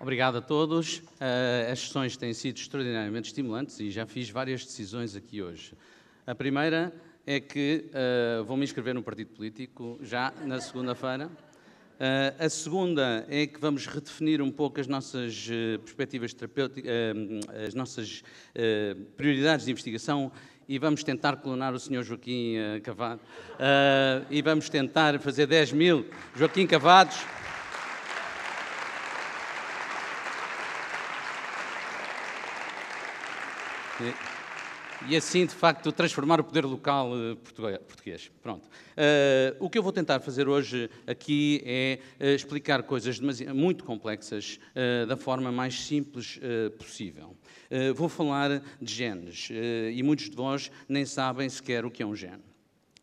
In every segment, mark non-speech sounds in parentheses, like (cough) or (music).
Obrigado a todos. Eh, as sessões têm sido extraordinariamente estimulantes e já fiz várias decisões aqui hoje. A primeira é que uh, eh, vou me inscrever no partido político já na segunda-feira. Uh, a segunda é que vamos redefinir um pouco as nossas uh, perspectivas terapêuticas, as nossas prioridades de investigação e vamos tentar clonar o senhor Joaquim Cavado. e vamos tentar fazer 10 mil Joaquim Cavados. E, e assim, de facto, transformar o poder local eh, português. Pronto. Uh, o que eu vou tentar fazer hoje aqui é eh, explicar coisas muito complexas uh, da forma mais simples uh, possível. vou falar de genes e muitos de vós nem sabem sequer o que é um gene.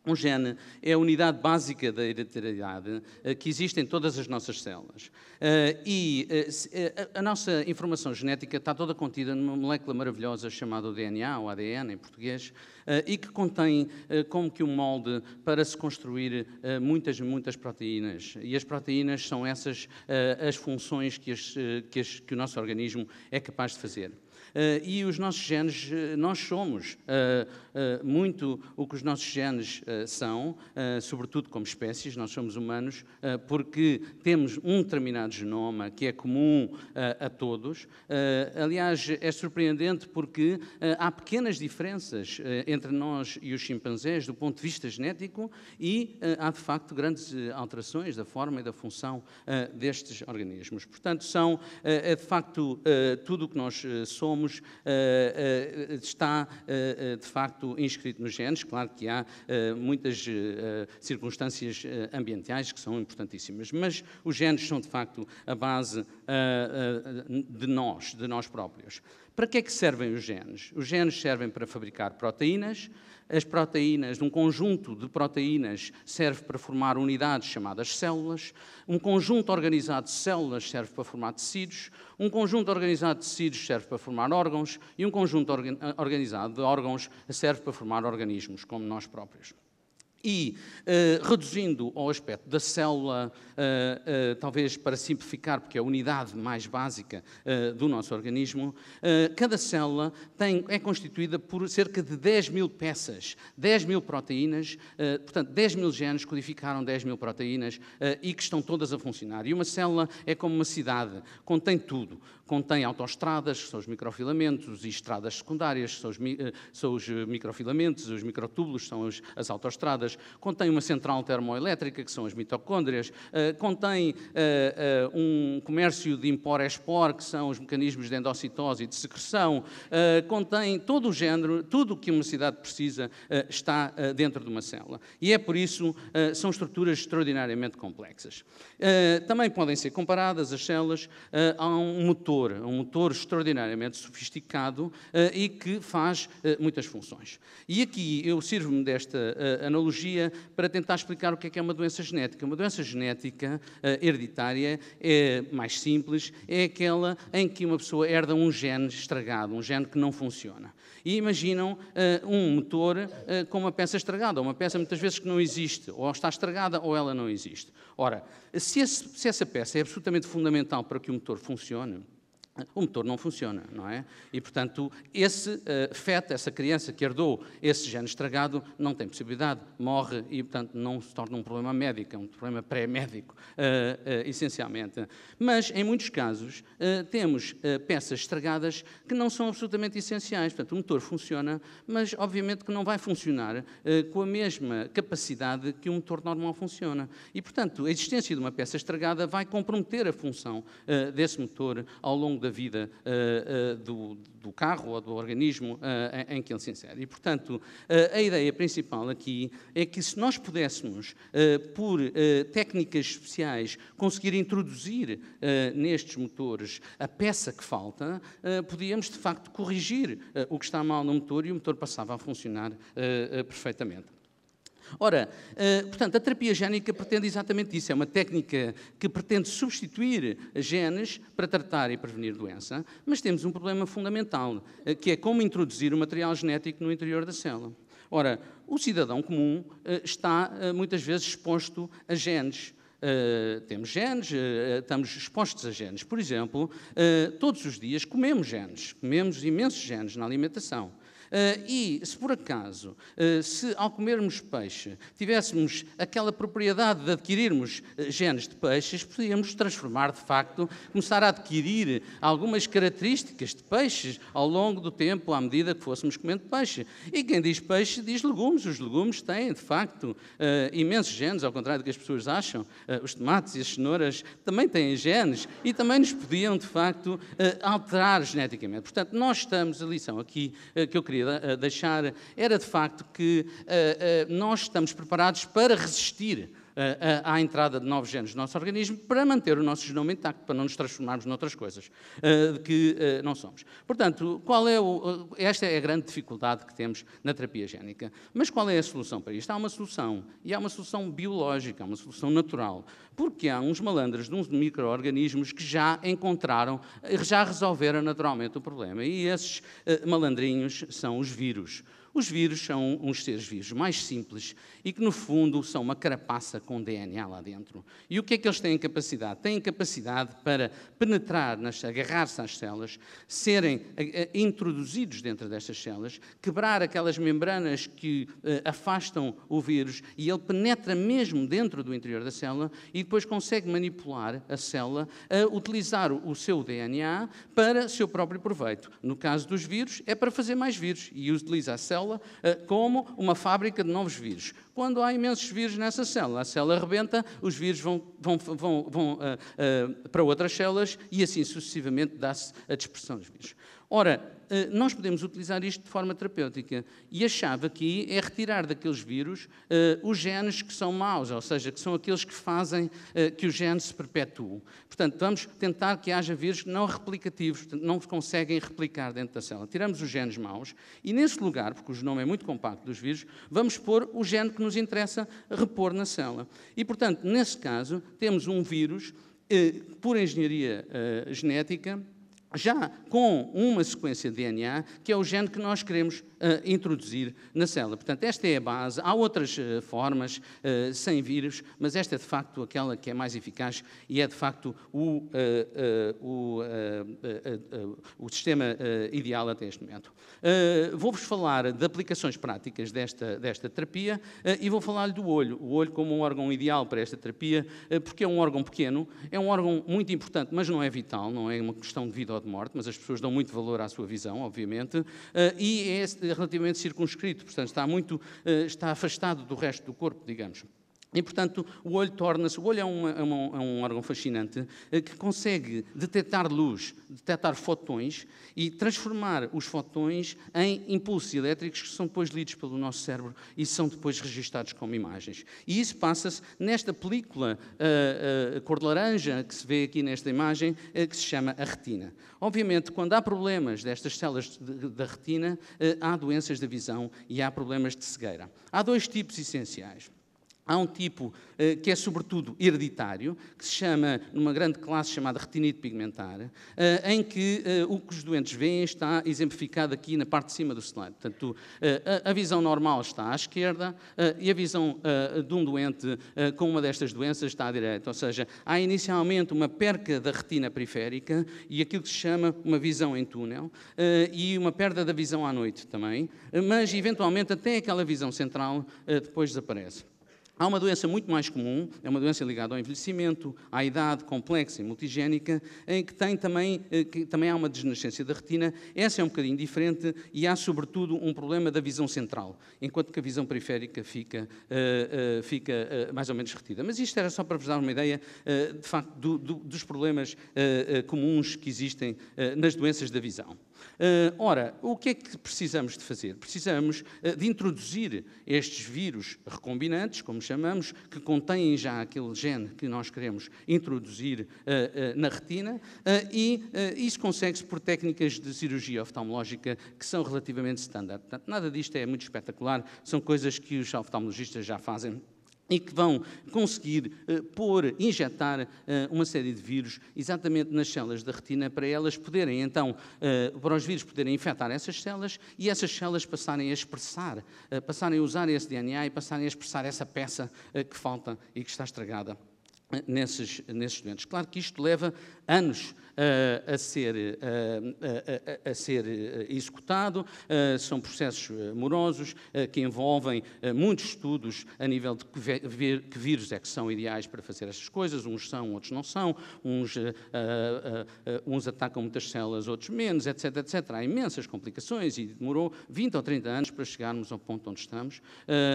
Um gene é a unidade básica da hereditariedade eh, que existe em todas as nossas células. Eh, e eh, a nossa informação genética está toda contida numa molécula maravilhosa chamada DNA, ou ADN em português, e que contém como que um molde para se construir muitas, muitas proteínas. E as proteínas são essas as funções que, as, que, as, que o nosso organismo é capaz de fazer. Eh, e os nossos genes, eh, nós somos eh, muito o que os nossos genes são, sobretudo como espécies, nós somos humanos, porque temos um determinado genoma que é comum a todos. aliás, é surpreendente porque há pequenas diferenças entre nós e os chimpanzés do ponto de vista genético e há de facto grandes alterações da forma e da função destes organismos. Portanto, são é de facto tudo o que nós somos somos, eh, eh, está eh, de facto inscrito nos genes. Claro que há muitas circunstâncias ambientais que são importantíssimas, mas os genes são de facto a base de nós, de nós próprios. Para que é que servem os genes? Os genes servem para fabricar proteínas, as proteínas, um conjunto de proteínas serve para formar unidades chamadas células, um conjunto organizado de células serve para formar tecidos, um conjunto organizado de tecidos serve para formar órgãos e um conjunto organizado de órgãos serve para formar organismos, como nós próprios. E, eh, reduzindo ao aspecto da célula, eh, eh, talvez para simplificar, porque é a unidade mais básica do nosso organismo, cada célula tem, é constituída por cerca de 10 mil peças, 10 mil proteínas, portanto, 10 mil genes codificaram 10 mil proteínas e que estão todas a funcionar. E uma célula é como uma cidade, contém tudo. Contém autoestradas, que são os microfilamentos, e estradas secundárias, que são os, são os microfilamentos, os microtúbulos, são as autoestradas, contém uma central termoelétrica, que são as mitocôndrias, eh, contém eh, eh, um comércio de impor-expor, que são os mecanismos de endocitose e de secreção, contém todo o género, tudo o que uma cidade precisa está dentro de uma célula. E é por isso são estruturas extraordinariamente complexas. Também podem ser comparadas as células a um motor, a um motor extraordinariamente sofisticado e que faz muitas funções. E aqui eu sirvo-me desta analogia para tentar explicar o que é, que é uma doença genética. Uma doença genética eh, hereditária é mais simples, é aquela em que uma pessoa herda um gene estragado, um gene que não funciona. E imaginam eh, um motor eh, com uma peça estragada, uma peça muitas vezes que não existe, ou está estragada ou ela não existe. Ora, se, esse, se essa peça é absolutamente fundamental para que o motor funcione, o motor não funciona, não é? E, portanto, esse uh, feto, essa criança que herdou esse gene estragado, não tem possibilidade, morre e, portanto, não se torna um problema médico, é um problema pré-médico, uh, uh, essencialmente. Mas, em muitos casos, temos peças estragadas que não são absolutamente essenciais. Portanto, o motor funciona, mas, obviamente, que não vai funcionar com a mesma capacidade que um motor normal funciona. E, portanto, a existência de uma peça estragada vai comprometer a função desse motor ao longo da da vida eh, eh, do, do, carro ou do organismo eh, em, em, que ele se insere. E, portanto, a ideia principal aqui é que se nós pudéssemos, por técnicas especiais, conseguir introduzir nestes motores a peça que falta, podíamos, de facto, corrigir o que está mal no motor e o motor passava a funcionar perfeitamente. Ora, eh, portanto, a terapia génica pretende exatamente isso. É uma técnica que pretende substituir genes para tratar e prevenir doença, mas temos um problema fundamental, eh, que é como introduzir o material genético no interior da célula. Ora, o cidadão comum eh, está muitas vezes exposto a genes. Uh, temos genes, uh, estamos expostos a genes. Por exemplo, uh, todos os dias comemos genes, comemos imensos genes na alimentação. Eh, e se por acaso, eh, se ao comermos peixe, tivéssemos aquela propriedade de adquirirmos eh, genes de peixes, podíamos transformar de facto, começar a adquirir algumas características de peixes ao longo do tempo, à medida que fôssemos comendo peixe. E quem diz peixe diz legumes. Os legumes têm, de facto, imensos genes, ao contrário do que as pessoas acham. os tomates e as cenouras também têm genes e também nos podiam, de facto, alterar geneticamente. Portanto, nós estamos, a lição aqui que eu queria queria eh, deixar era de facto que eh, eh, nós estamos preparados para resistir eh, eh, à entrada de novos genes no nosso organismo para manter o nosso genoma intacto, para não nos transformarmos noutras coisas eh, que não somos. Portanto, qual é o, esta é a grande dificuldade que temos na terapia génica. Mas qual é a solução para isto? Há uma solução, e há uma solução biológica, uma solução natural, porque há uns malandros de uns micro-organismos que já encontraram, já resolveram naturalmente o problema, e esses malandrinhos são os vírus. Os vírus são uns seres vivos mais simples e que, no fundo, são uma carapaça com DNA lá dentro. E o que é que eles têm capacidade? Têm capacidade para penetrar, agarrar-se às células, serem eh, eh, introduzidos dentro destas células, quebrar aquelas membranas que eh, afastam o vírus e ele penetra mesmo dentro do interior da célula e depois consegue manipular a célula a utilizar o seu DNA para seu próprio proveito. No caso dos vírus, é para fazer mais vírus e utiliza a célula célula eh, como uma fábrica de novos vírus. Quando há imensos vírus nessa célula, a célula rebenta, os vírus vão, vão, vão, vão eh, eh, para outras células e assim sucessivamente dá-se a dispersão dos vírus. Ora, eh, nós podemos utilizar isto de forma terapêutica. E a chave aqui é retirar daqueles vírus uh, os genes que são maus, ou seja, que são aqueles que fazem uh, que os genes se perpetuam. Portanto, vamos tentar que haja vírus não replicativos, não conseguem replicar dentro da célula. Tiramos os genes maus e, nesse lugar, porque o genoma é muito compacto dos vírus, vamos pôr o gene que nos interessa repor na célula. E, portanto, nesse caso, temos um vírus, uh, por engenharia genética, já com uma sequência de DNA, que é o gene que nós queremos introduzir na célula. Portanto, esta é a base. Há outras eh, formas eh, sem vírus, mas esta é de facto aquela que é mais eficaz e é de facto o, eh, o sistema ideal até este momento. Vou-vos falar de aplicações práticas desta, desta terapia e vou falar-lhe do olho. O olho como um órgão ideal para esta terapia, porque é um órgão pequeno, é um órgão muito importante, mas não é vital, não é uma questão de vida ou de morte, mas as pessoas dão muito valor à sua visão, obviamente, e é é relativamente circunscrito, portanto, está muito, eh, está afastado do resto do corpo, digamos. E, portanto, o olho torna-se. O olho é um, é, um, é um, órgão fascinante eh, que consegue detectar luz, detectar fotões e transformar os fotões em impulsos elétricos que são depois lidos pelo nosso cérebro e são depois registados como imagens. E isso passa-se nesta película eh, eh, cor de laranja que se vê aqui nesta imagem, que se chama a retina. Obviamente, quando há problemas destas células da retina, há doenças da visão e há problemas de cegueira. Há dois tipos essenciais. Há um tipo eh, que é, sobretudo, hereditário, que se chama, numa grande classe chamada retinite pigmentar, eh, em que eh, o que os doentes veem está exemplificado aqui na parte de cima do slide. Portanto, a, a, visão normal está à esquerda e a visão de um doente com uma destas doenças está à direita. Ou seja, há inicialmente uma perca da retina periférica e aquilo que se chama uma visão em túnel e uma perda da visão à noite também, mas, eventualmente, até aquela visão central depois desaparece. Há uma doença muito mais comum, é uma doença ligada ao envelhecimento, à idade complexa e multigénica, em que, tem também, eh, que também há uma desnascência da retina. Essa é um bocadinho diferente e há, sobretudo, um problema da visão central, enquanto que a visão periférica fica, eh, eh, fica mais ou menos retida. Mas isto era só para vos dar uma ideia, de facto, do, do, dos problemas comuns que existem nas doenças da visão. Eh, ora, o que é que precisamos de fazer? Precisamos eh, de introduzir estes vírus recombinantes, como chamamos, que contêm já aquele gene que nós queremos introduzir eh, na retina, e isso consegue-se por técnicas de cirurgia oftalmológica que são relativamente standard. Portanto, nada disto é muito espetacular, são coisas que os oftalmologistas já fazem e que vão conseguir uh, pôr, injetar uh, uma série de vírus exatamente nas células da retina para elas poderem, então, uh, para os vírus poderem infectar essas células e essas células passarem a expressar, passarem a usar esse DNA e passarem a expressar essa peça que falta e que está estragada nesses, nesses estudantes. Claro que isto leva anos uh, a ser, uh, a, ser eh, executado, são processos morosos que envolvem muitos estudos a nível de que, ver, que vírus é que são ideais para fazer estas coisas, uns são, outros não são, uns, uns atacam muitas células, outros menos, etc, etc. Há imensas complicações e demorou 20 ou 30 anos para chegarmos ao ponto onde estamos.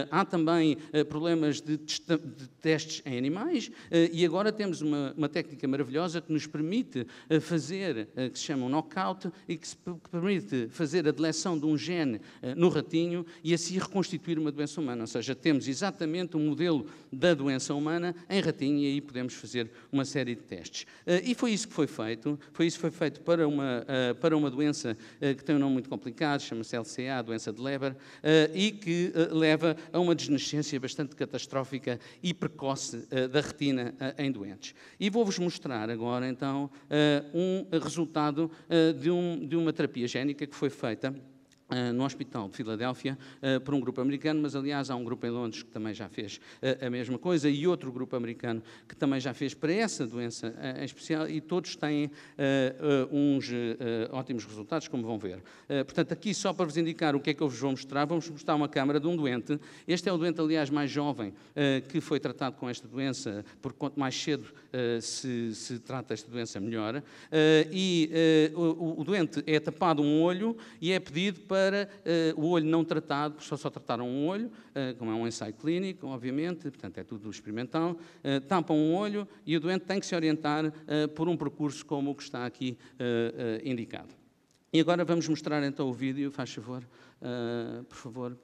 há também problemas de, de testes em animais, e agora temos uma, uma técnica maravilhosa que nos permite eh, fazer, eh, que se chama um knockout, e que, se, que permite fazer a deleção de um gene eh, no ratinho e assim reconstituir uma doença humana. Ou seja, temos exatamente o um modelo da doença humana em ratinho e aí podemos fazer uma série de testes. E foi isso que foi feito. Foi isso que foi feito para uma, para uma doença que tem um nome muito complicado, chama-se LCA, doença de Leber, e que leva a uma desnascência bastante catastrófica e precoce da retina em doentes. E vou-vos mostrar agora, então, eh, um resultado eh, de, uma terapia gênica que foi feita eh, no Hospital de Filadélfia eh, por um grupo americano, mas aliás há um grupo em Londres que também já fez eh, a mesma coisa e outro grupo americano que também já fez para essa doença em especial e todos têm uns ótimos resultados, como vão ver. Portanto, aqui só para vos indicar o que é que eu vos vou mostrar, vamos mostrar uma câmara de um doente. Este é o doente, aliás, mais jovem que foi tratado com esta doença, porque quanto mais cedo se, se trata esta doença, melhor. E o, o doente é tapado um olho e é pedido para para uh, o olho não tratado, só, só trataram um olho, uh, como é um ensaio clínico, obviamente, portanto é tudo experimental, uh, tampam um olho e o doente tem que se orientar por um percurso como o que está aqui indicado. E agora vamos mostrar então o vídeo, faz favor, por favor.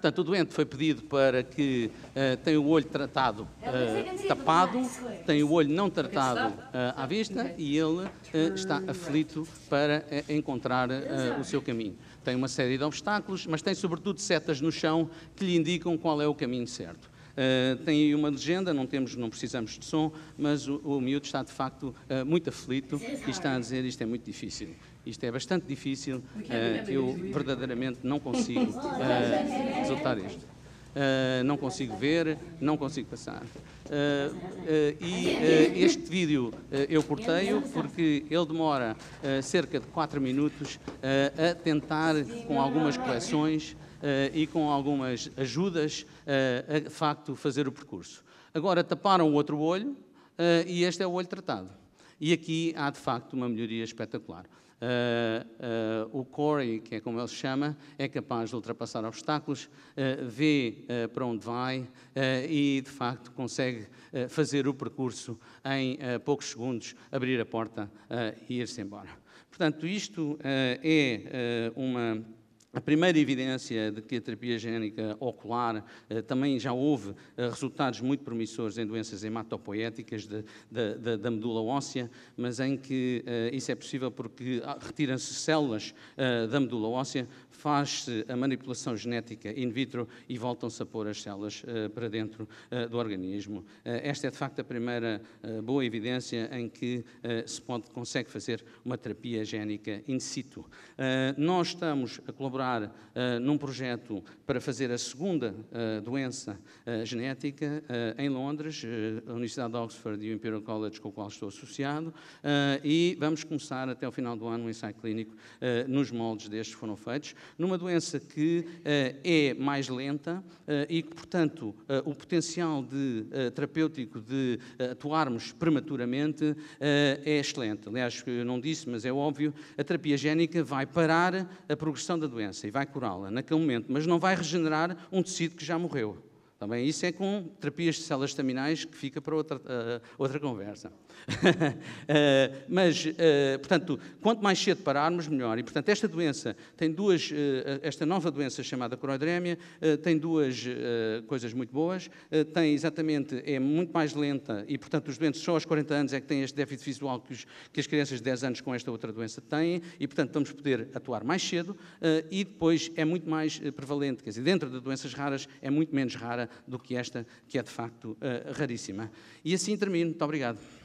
Portanto, o doente foi pedido para que uh, eh, tenha o olho tratado uh, tapado, é tenha o olho não tratado uh, à vista e ele uh, está aflito para encontrar o seu caminho. Tem uma série de obstáculos, mas tem sobretudo setas no chão que lhe indicam qual é o caminho certo. Uh, tem aí uma legenda, não, temos, não precisamos de som, mas o, o miúdo está de facto uh, muito aflito e está a dizer isto é muito difícil. Isto é bastante difícil, uh, eu verdadeiramente não consigo uh, (laughs) eh, resultar isto. Uh, eh, não consigo ver, não consigo passar. Uh, uh, e este vídeo eu cortei-o porque ele demora cerca de 4 minutos a tentar, com algumas coleções e com algumas ajudas, a de facto fazer o percurso. Agora taparam o outro olho e este é o olho tratado. E aqui há de facto uma melhoria espetacular uh, uh, o Corey, que é como ele se chama, é capaz de ultrapassar obstáculos, uh, vê para onde vai e, de facto, consegue fazer o percurso em poucos segundos, abrir a porta e ir-se embora. Portanto, isto é uma a primeira evidência de que a terapia génica ocular eh, também já houve eh, resultados muito promissores em doenças hematopoéticas de, de, de, da medula óssea, mas em que eh, isso é possível porque ah, retiram-se células eh, da medula óssea, faz-se a manipulação genética in vitro e voltam-se a pôr as células eh, para dentro eh, do organismo. esta é de facto a primeira boa evidência em que se pode, consegue fazer uma terapia génica in situ. nós estamos a colaborar colaborar uh, eh, num projeto para fazer a segunda uh, doença uh, genética em Londres, a Universidade de Oxford e o Imperial College, com o qual estou associado, e vamos começar até o final do ano um ensaio clínico nos moldes destes foram feitos, numa doença que é mais lenta e que, portanto, o potencial de, terapêutico de atuarmos prematuramente é excelente. Aliás, eu não disse, mas é óbvio, a terapia génica vai parar a progressão da doença e vai curá-la naquele momento, mas não vai regenerar um tecido que já morreu. Também tá isso é com terapias de células estaminais que fica para outra, uh, outra conversa. uh, (laughs) mas, uh, portanto, quanto mais cedo pararmos, melhor. E, portanto, esta doença tem duas, esta nova doença chamada coroidrémia, tem duas coisas muito boas. tem exatamente, é muito mais lenta e, portanto, os doentes só aos 40 anos é que têm este déficit visual que, os, que as crianças de 10 anos com esta outra doença têm e, portanto, vamos poder atuar mais cedo e depois é muito mais prevalente. Quer dizer, dentro de doenças raras é muito menos rara do que esta, que é de facto eh, raríssima. E assim termino. Muito obrigado.